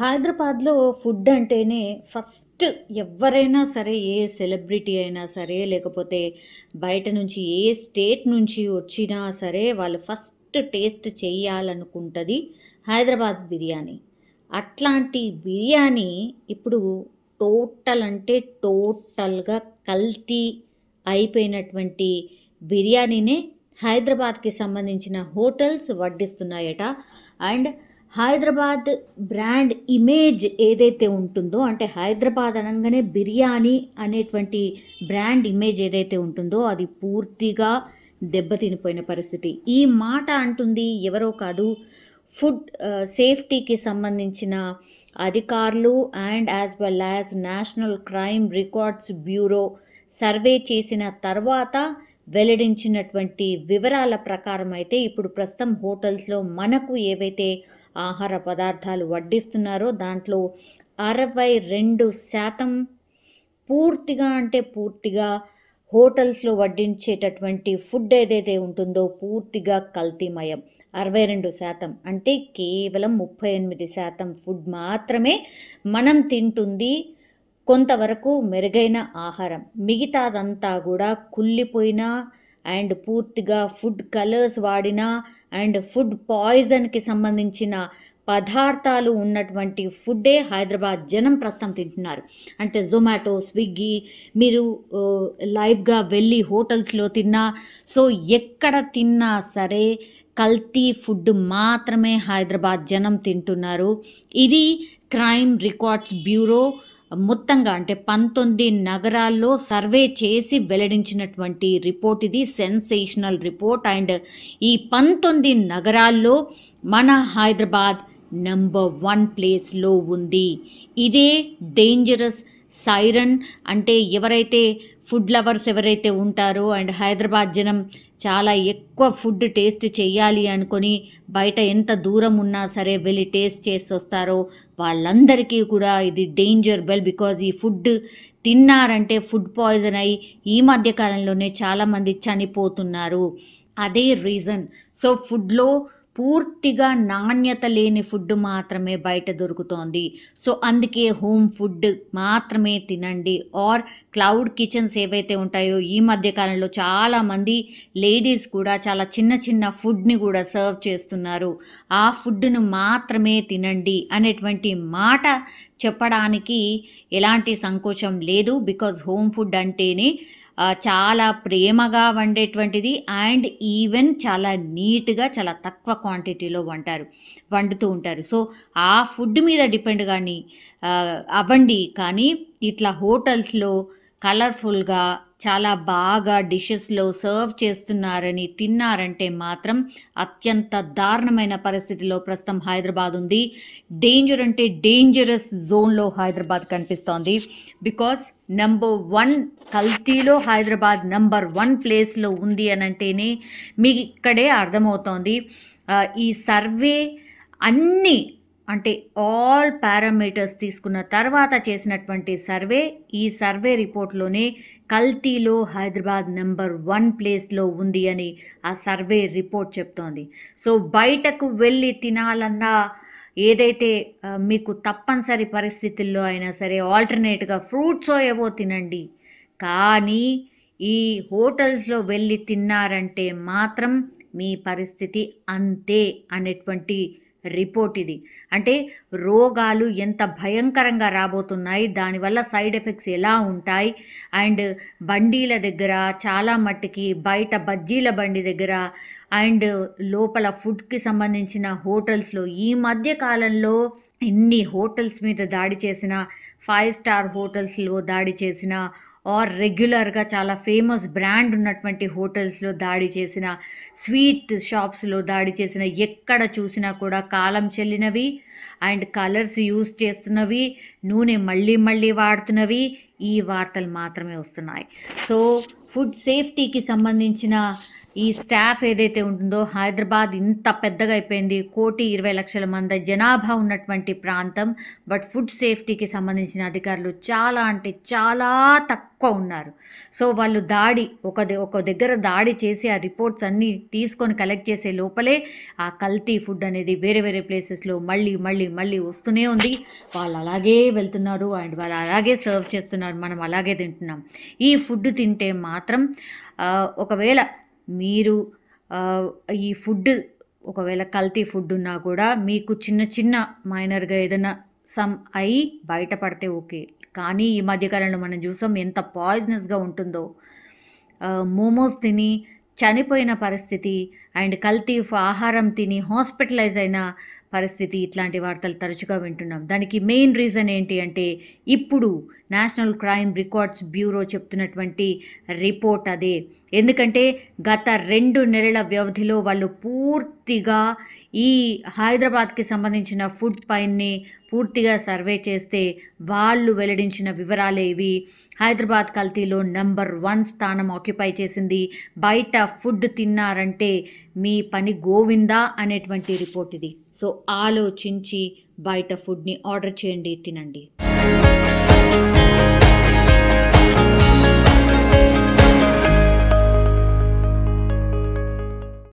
హైదరాబాద్లో ఫుడ్ అంటేనే ఫస్ట్ ఎవరైనా సరే ఏ సెలబ్రిటీ అయినా సరే లేకపోతే బయట నుంచి ఏ స్టేట్ నుంచి వచ్చినా సరే వాళ్ళు ఫస్ట్ టేస్ట్ చేయాలనుకుంటుంది హైదరాబాద్ బిర్యానీ అట్లాంటి బిర్యానీ ఇప్పుడు టోటల్ అంటే టోటల్గా కల్తీ అయిపోయినటువంటి బిర్యానీనే హైదరాబాద్కి సంబంధించిన హోటల్స్ వడ్డిస్తున్నాయట అండ్ హైదరాబాద్ బ్రాండ్ ఇమేజ్ ఏదైతే ఉంటుందో అంటే హైదరాబాద్ అనగానే బిర్యానీ అనేటువంటి బ్రాండ్ ఇమేజ్ ఏదైతే ఉంటుందో అది పూర్తిగా దెబ్బతినిపోయిన పరిస్థితి ఈ మాట అంటుంది ఎవరో కాదు ఫుడ్ సేఫ్టీకి సంబంధించిన అధికారులు and as well as national crime records bureau survey చేసిన తర్వాత వెల్లడించినటువంటి వివరాల ప్రకారం అయితే ఇప్పుడు ప్రస్తుతం హోటల్స్లో మనకు ఏవైతే ఆహార పదార్థాలు వడ్డిస్తున్నారో దాంట్లో అరవై రెండు శాతం పూర్తిగా అంటే పూర్తిగా హోటల్స్లో వడ్డించేటటువంటి ఫుడ్ ఏదైతే ఉంటుందో పూర్తిగా కల్తీమయం అరవై రెండు శాతం అంటే కేవలం ముప్పై ఎనిమిది శాతం ఫుడ్ మాత్రమే మనం తింటుంది కొంతవరకు మెరుగైన ఆహారం మిగతాదంతా కూడా కుళ్ళిపోయిన అండ్ పూర్తిగా ఫుడ్ కలర్స్ వాడినా అండ్ ఫుడ్ పాయిజన్కి సంబంధించిన పదార్థాలు ఉన్నటువంటి ఫుడ్డే హైదరాబాద్ జనం ప్రస్తుతం తింటున్నారు అంటే జొమాటో స్విగ్గీ మీరు లైవ్గా వెళ్ళి హోటల్స్లో తిన్నా సో ఎక్కడ తిన్నా సరే కల్తీ ఫుడ్ మాత్రమే హైదరాబాద్ జనం తింటున్నారు ఇది క్రైమ్ రికార్డ్స్ బ్యూరో మొత్తంగా అంటే పంతొమ్మిది నగరాల్లో సర్వే చేసి వెల్లడించినటువంటి రిపోర్ట్ ఇది సెన్సేషనల్ రిపోర్ట్ అండ్ ఈ పంతొమ్మిది నగరాల్లో మన హైదరాబాద్ నెంబర్ వన్ ప్లేస్లో ఉంది ఇదే డేంజరస్ సైరన్ అంటే ఎవరైతే ఫుడ్ లవర్స్ ఎవరైతే ఉంటారో అండ్ హైదరాబాద్ జనం చాలా ఎక్కువ ఫుడ్ టేస్ట్ చేయాలి అనుకొని బయట ఎంత దూరం ఉన్నా సరే వెళ్ళి టేస్ట్ చేసి వస్తారో వాళ్ళందరికీ కూడా ఇది డేంజర్ బెల్ బికాజ్ ఈ ఫుడ్ తిన్నారంటే ఫుడ్ పాయిజన్ అయ్యి ఈ మధ్య కాలంలోనే చాలామంది చనిపోతున్నారు అదే రీజన్ సో ఫుడ్లో పూర్తిగా నాణ్యత లేని ఫుడ్ మాత్రమే బయట దొరుకుతోంది సో అందుకే హోమ్ ఫుడ్ మాత్రమే తినండి ఆర్ క్లౌడ్ కిచెన్స్ ఏవైతే ఉంటాయో ఈ మధ్యకాలంలో చాలామంది లేడీస్ కూడా చాలా చిన్న చిన్న ఫుడ్ని కూడా సర్వ్ చేస్తున్నారు ఆ ఫుడ్ను మాత్రమే తినండి అనేటువంటి మాట చెప్పడానికి ఎలాంటి సంకోచం లేదు బికాజ్ హోమ్ ఫుడ్ అంటేనే చాలా ప్రేమగా వండేటువంటిది అండ్ ఈవెన్ చాలా నీట్గా చాలా తక్కువ క్వాంటిటీలో వంటారు వండుతూ ఉంటారు సో ఆ ఫుడ్ మీద డిపెండ్ కానీ అవ్వండి కానీ ఇట్లా హోటల్స్లో కలర్ఫుల్గా చాలా బాగా డిషెస్లో సర్వ్ చేస్తున్నారని తిన్నారంటే మాత్రం అత్యంత దారుణమైన పరిస్థితిలో ప్రస్తుతం హైదరాబాద్ ఉంది డేంజర్ అంటే డేంజరస్ జోన్లో హైదరాబాద్ కనిపిస్తోంది బికాస్ నెంబర్ వన్ కల్తీలో హైదరాబాద్ నెంబర్ వన్ ప్లేస్లో ఉంది అని అంటేనే మీ ఇక్కడే అర్థమవుతోంది ఈ సర్వే అన్ని అంటే ఆల్ పారామీటర్స్ తీసుకున్న తర్వాత చేసినటువంటి సర్వే ఈ సర్వే రిపోర్ట్లోనే కల్తీలో హైదరాబాద్ నెంబర్ వన్ ప్లేస్లో ఉంది అని ఆ సర్వే రిపోర్ట్ చెప్తోంది సో బయటకు వెళ్ళి తినాలన్నా ఏదైతే మీకు తప్పనిసరి పరిస్థితుల్లో అయినా సరే ఆల్టర్నేట్గా ఫ్రూట్స్ ఏవో తినండి కానీ ఈ హోటల్స్లో వెళ్ళి తిన్నారంటే మాత్రం మీ పరిస్థితి అంతే అనేటువంటి రిపోర్ట్ ఇది అంటే రోగాలు ఎంత భయంకరంగా రాబోతున్నాయి దానివల్ల సైడ్ ఎఫెక్ట్స్ ఎలా ఉంటాయి అండ్ బండీల దగ్గర చాలా మట్టుకి బయట బజ్జీల బండి దగ్గర అండ్ లోపల ఫుడ్కి సంబంధించిన హోటల్స్లో ఈ మధ్య కాలంలో ఎన్ని హోటల్స్ మీద దాడి చేసినా ఫైవ్ స్టార్ హోటల్స్లో దాడి చేసిన ఆర్ రెగ్యులర్గా చాలా ఫేమస్ బ్రాండ్ ఉన్నటువంటి హోటల్స్లో దాడి చేసిన స్వీట్ షాప్స్లో దాడి చేసిన ఎక్కడ చూసినా కూడా కాలం చెల్లినవి అండ్ కలర్స్ యూజ్ చేస్తున్నవి నూనె మళ్ళీ మళ్ళీ వాడుతున్నవి ఈ వార్తలు మాత్రమే వస్తున్నాయి సో ఫుడ్ సేఫ్టీకి సంబంధించిన ఈ స్టాఫ్ ఏదైతే ఉంటుందో హైదరాబాద్ ఇంత పెద్దగా అయిపోయింది కోటి ఇరవై లక్షల మంది జనాభా ఉన్నటువంటి ప్రాంతం బట్ ఫుడ్ సేఫ్టీకి సంబంధించిన అధికారులు చాలా అంటే చాలా తక్కువ ఉన్నారు సో వాళ్ళు దాడి ఒక ఒక దగ్గర దాడి చేసి ఆ రిపోర్ట్స్ అన్నీ తీసుకొని కలెక్ట్ చేసే లోపలే ఆ కల్తీ ఫుడ్ అనేది వేరే వేరే ప్లేసెస్లో మళ్ళీ మళ్ళీ మళ్ళీ వస్తూనే ఉంది వాళ్ళు అలాగే వెళ్తున్నారు అండ్ వాళ్ళు అలాగే సర్వ్ చేస్తున్నారు మనం అలాగే తింటున్నాం ఈ ఫుడ్ తింటే మాత్రం ఒకవేళ మీరు ఈ ఫుడ్ ఒకవేళ కల్తీ ఫుడ్ ఉన్నా కూడా మీకు చిన్న చిన్న మైనర్గా ఏదైనా సమ్ అయి బయటపడితే ఓకే కానీ ఈ మధ్యకాలంలో మనం చూసాం ఎంత పాయిజనస్గా ఉంటుందో మోమోస్ తిని చనిపోయిన పరిస్థితి అండ్ కల్తీ ఆహారం తిని హాస్పిటలైజ్ అయిన పరిస్థితి ఇట్లాంటి వార్తలు తరచుగా వింటున్నాం దానికి మెయిన్ రీజన్ ఏంటి అంటే ఇప్పుడు నేషనల్ క్రైమ్ రికార్డ్స్ బ్యూరో చెప్తున్నటువంటి రిపోర్ట్ అదే ఎందుకంటే గత రెండు నెలల వ్యవధిలో వాళ్ళు పూర్తిగా ఈ హైదరాబాద్కి సంబంధించిన ఫుడ్ పైన్ని పూర్తిగా సర్వే చేస్తే వాళ్ళు వెల్లడించిన వివరాలే ఇవి హైదరాబాద్ కల్తీలో నెంబర్ వన్ స్థానం ఆక్యుపై చేసింది బయట ఫుడ్ తిన్నారంటే మీ పని గోవిందా అనేటువంటి రిపోర్ట్ ఇది సో ఆలోచించి బయట ఫుడ్ని ఆర్డర్ చేయండి తినండి